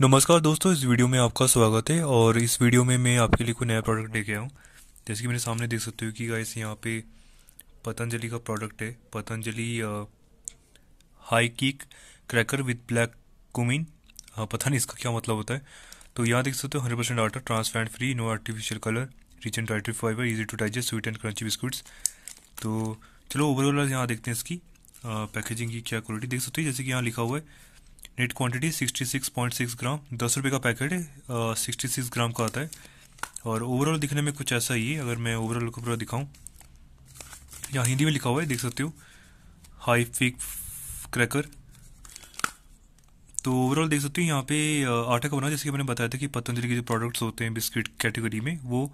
नमस्कार दोस्तों इस वीडियो में आपका स्वागत है और इस वीडियो में मैं आपके लिए कोई नया प्रोडक्ट लेके आया हूँ जैसे कि मेरे सामने देख सकते हो कि गाइस यहाँ पे पतंजलि का प्रोडक्ट है Patanjali high kick cracker with black cumin पता नहीं इसका क्या मतलब होता है तो यहाँ देख सकते हो hundred percent atta transparent free no artificial colour rich and dietary fibre easy to digest sweet and crunchy biscuits तो चलो ओवरऑल यहाँ देखते हैं इसकी पैकेजिंग की क्या क्वालिटी देख सकते हो जैसे कि यहाँ लिखा हुआ है नेट क्वांटिटी 66.6 ग्राम दस रुपये का पैकेट सिक्सटी सिक्स ग्राम का आता है और ओवरऑल दिखने में कुछ ऐसा ही है अगर मैं ओवरऑल को पूरा दिखाऊँ यहाँ हिंदी में लिखा हुआ है देख सकते हो हाई फिक क्रैकर तो ओवरऑल देख सकते हो यहाँ पे आटा का बना जैसे कि मैंने बताया था कि पतंजलि के जो प्रोडक्ट्स होते हैं बिस्किट कैटेगरी में वो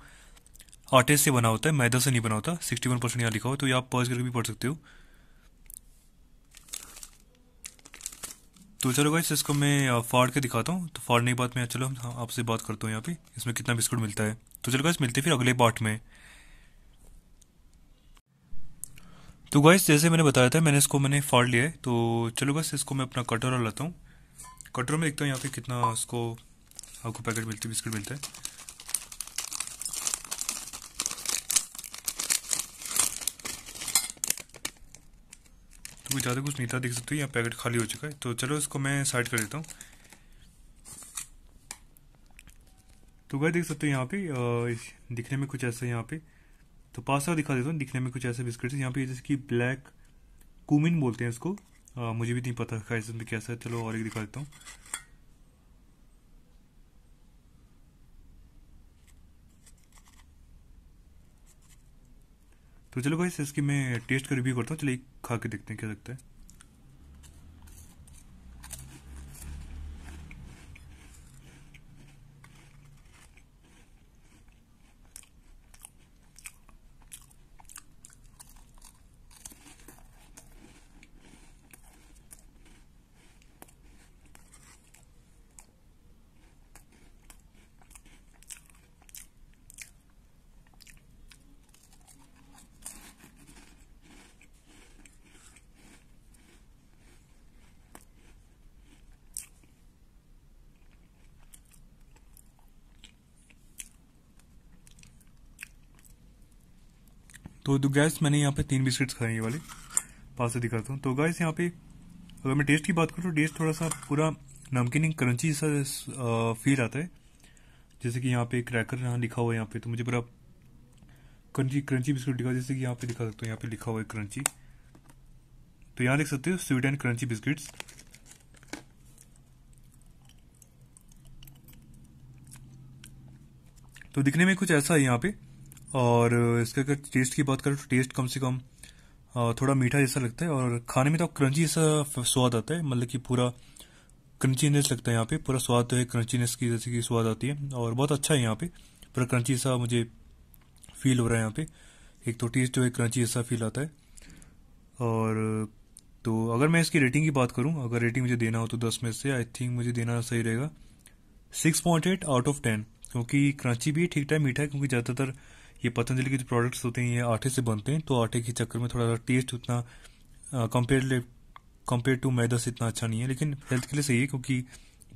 आटे से बना होता है मैदा से नहीं बना होता सिक्सटी वन परसेंट यहाँ लिखा हुआ तो यहाँ पर्च करके भी पढ़ सकते हो तो चलो गाइस इसको मैं फाड़ के दिखाता हूँ तो फाड़ने के बाद मैं चलो हाँ, आपसे बात करता हूँ यहाँ पे इसमें कितना बिस्कुट मिलता है तो चलो गाइस मिलते फिर अगले पार्ट में तो गाइस जैसे मैंने बताया था मैंने इसको मैंने फाड़ लिया है तो चलो गाइस इसको मैं अपना कटोरा लाता हूँ कटोरा में देखता हूँ यहाँ पे कितना इसको आपको पैकेट मिलती बिस्किट मिलता है क्योंकि ज़्यादा कुछ नहीं था देख सकते हो यहाँ पैकेट खाली हो चुका है तो चलो इसको मैं साइड कर देता हूँ तो वह देख सकते हो यहाँ पे दिखने में कुछ ऐसा यहाँ पे तो पास्ता दिखा देता हूँ दिखने में कुछ ऐसे बिस्किट यहाँ पे जैसे कि ब्लैक कुमिन बोलते हैं इसको आ, मुझे भी नहीं पता कैसा है चलो और एक दिखा देता हूँ तो चलो भाई इसकी मैं टेस्ट का रिव्यू करता हूँ चलिए खा के देखते हैं क्या लगता है तो गैस तो मैंने यहाँ पे तीन बिस्किट्स खाए ये वाले पास से दिखाता हूँ तो गैस यहाँ पे अगर मैं टेस्ट की बात करूँ तो टेस्ट थोड़ा सा पूरा नमकीन क्रंची सा फील आता है जैसे कि यहाँ पे क्रैकर यहाँ लिखा हुआ है यहाँ पे तो मुझे पूरा क्रंची क्रंची बिस्किट दिखा जैसे कि यहाँ पे दिखा सकते हो यहाँ पे लिखा हुआ है क्रंची तो यहाँ देख सकते हो स्वीट एंड क्रंची बिस्किट्स तो दिखने में कुछ ऐसा है यहाँ पे और इसके अगर टेस्ट की बात करें तो टेस्ट कम से कम थोड़ा मीठा जैसा लगता है और खाने में तो क्रंची जैसा स्वाद आता है मतलब कि पूरा क्रंचीनेस लगता है यहाँ पे पूरा स्वाद है क्रंचीनेस की जैसे कि स्वाद आती है और बहुत अच्छा है यहाँ पे पूरा क्रंची सा मुझे फील हो रहा है यहाँ पे एक तो टेस्ट जो है क्रंची जैसा फील आता है और तो अगर मैं इसकी रेटिंग की बात करूँ अगर रेटिंग मुझे देना हो तो दस में से आई थिंक मुझे देना सही रहेगा six point eight out of ten क्योंकि क्रंची भी ठीक ठाक मीठा है क्योंकि ज़्यादातर ये पतंजलि के जो प्रोडक्ट्स होते हैं ये आटे से बनते हैं तो आटे के चक्कर में थोड़ा सा टेस्ट उतना कंपेयर कंपेयर टू मैदा से इतना अच्छा नहीं है लेकिन हेल्थ के लिए सही है क्योंकि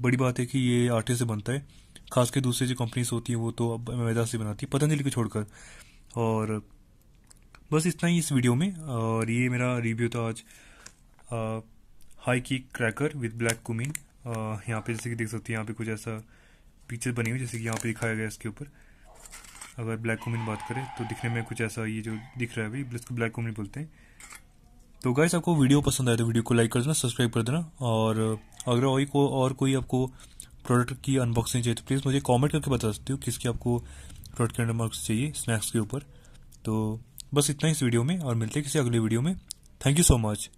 बड़ी बात है कि ये आटे से बनता है खास के दूसरी जो कंपनीज होती हैं वो तो अब मैदा से बनाती है पतंजलि को छोड़कर और बस इतना ही इस वीडियो में और ये मेरा रिव्यू था आज हाई की क्रैकर विद ब्लैक कुमिन यहाँ पे जैसे कि देख सकते हैं यहाँ पे कुछ ऐसा पिक्चर बनी हुई जैसे कि यहाँ पे दिखाया गया इसके ऊपर अगर ब्लैक कॉमिन बात करें तो दिखने में कुछ ऐसा ये जो दिख रहा है अभी इसको ब्लैक कॉमिन बोलते हैं तो गाइस आपको वीडियो पसंद आए तो वीडियो को लाइक कर देना सब्सक्राइब कर देना और अगर और को और कोई आपको प्रोडक्ट की अनबॉक्सिंग चाहिए तो प्लीज़ मुझे कमेंट करके बता सकते हो किसकी आपको प्रोडक्ट के अनबॉक्स चाहिए स्नैक्स के ऊपर तो बस इतना ही इस वीडियो में और मिलते हैं किसी अगली वीडियो में थैंक यू सो मच